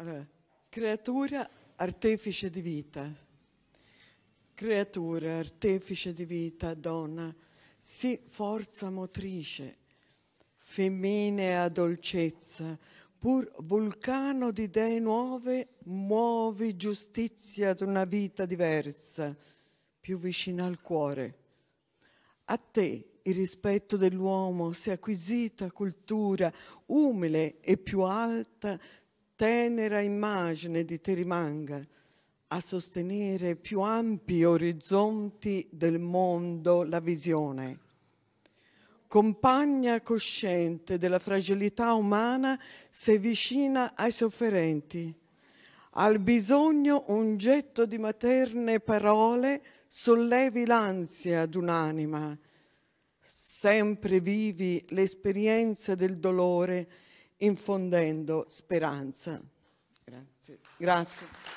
Allora, creatura, artefice di vita. Creatura, artefice di vita, donna, sì, forza motrice, femminea dolcezza, pur vulcano di idee nuove, muovi giustizia ad una vita diversa, più vicina al cuore. A te il rispetto dell'uomo, se acquisita cultura, umile e più alta, tenera immagine di Terimanga a sostenere più ampi orizzonti del mondo la visione. Compagna cosciente della fragilità umana, sei vicina ai sofferenti, al bisogno un getto di materne parole sollevi l'ansia d'un'anima. Sempre vivi l'esperienza del dolore infondendo speranza. Grazie. Grazie.